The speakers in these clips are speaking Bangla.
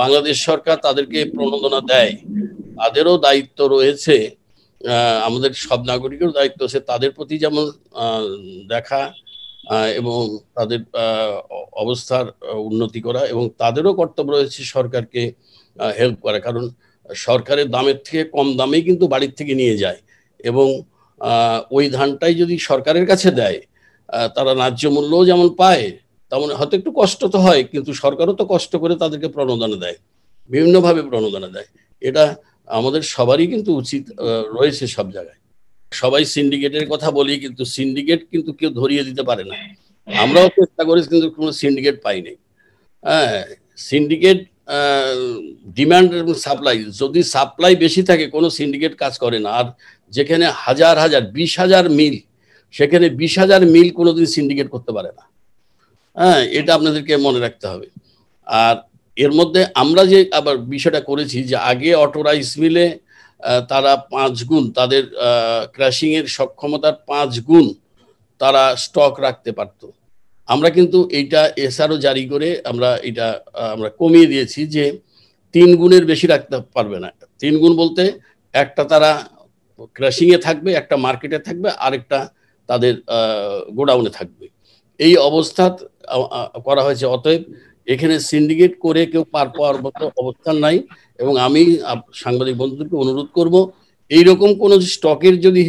বাংলাদেশ সরকার তাদেরকে প্রণোদনা দেয় তাদেরও দায়িত্ব রয়েছে আমাদের সব নাগরিকের দায়িত্ব আছে তাদের প্রতি যেমন দেখা এবং তাদের অবস্থার উন্নতি করা এবং তাদেরও কর্তব্য রয়েছে সরকারকে হেল্প করা কারণ সরকারের দামের থেকে কম দামেই কিন্তু বাড়ির থেকে নিয়ে যায় এবং ওই ধানটাই যদি সরকারের কাছে দেয় তারা ন্যায্য মূল্যও যেমন পায় তার মানে হয়তো একটু কষ্ট তো হয় কিন্তু সরকারও তো কষ্ট করে তাদেরকে প্রণোদনা দেয় বিভিন্নভাবে প্রণোদনা দেয় এটা আমাদের সবারই কিন্তু উচিত রয়েছে সব জায়গায় সবাই সিন্ডিকেটের কথা বলি কিন্তু সিন্ডিকেট কিন্তু কেউ ধরিয়ে দিতে পারে না আমরাও চেষ্টা করি কিন্তু কোনো সিন্ডিকেট পাইনি হ্যাঁ সিন্ডিকেট ডিমান্ড এবং সাপ্লাই যদি সাপ্লাই বেশি থাকে কোনো সিন্ডিকেট কাজ করে না আর যেখানে হাজার হাজার বিশ হাজার মিল সেখানে বিশ হাজার মিল কোনোদিন সিন্ডিকেট করতে পারে না হ্যাঁ এটা আপনাদেরকে মনে রাখতে হবে আর এর মধ্যে আমরা যে আবার বিষয়টা করেছি যে আগে অটোরা মিলে তারা পাঁচ গুণ তাদের ক্র্যাশিংয়ের সক্ষমতার পাঁচ গুণ তারা স্টক রাখতে পারত আমরা কিন্তু এইটা এসআরও জারি করে আমরা এটা আমরা কমিয়ে দিয়েছি যে তিন গুণের বেশি রাখতে পারবে না তিন গুণ বলতে একটা তারা ক্র্যাশিংয়ে থাকবে একটা মার্কেটে থাকবে আরেকটা তাদের গোডাউনে থাকবে এই অবস্থা করা হয়েছে অতএব এখানে সিন্ডিকেট করে কেউ পার পাওয়ার মতো অবস্থান নাই এবং আমি সাংবাদিক বন্ধুদেরকে অনুরোধ করব এইরকম কোনো স্টকের যদি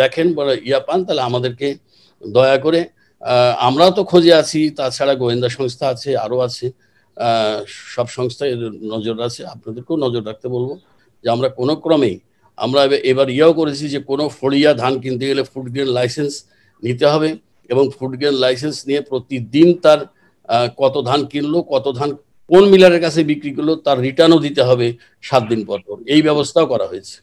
দেখেন বা ইয়া পান তাহলে আমাদেরকে দয়া করে আমরা তো খোঁজে আছি তাছাড়া গোয়েন্দা সংস্থা আছে আরও আছে সব সংস্থায় নজর আছে আপনাদেরকেও নজর রাখতে বলবো যে আমরা কোনো ক্রমেই আমরা এবার ইয়াও করেছি যে কোনো ফড়িয়া ধান কিনতে গেলে ফুড গ্রেন লাইসেন্স নিতে হবে এবং ফুড গ্রেন লাইসেন্স নিয়ে প্রতিদিন তার কত ধান কিনলো কত ধান কোন মিলারের কাছে বিক্রি করলো তার রিটার্নও দিতে হবে সাত দিন পর পর এই ব্যবস্থাও করা হয়েছে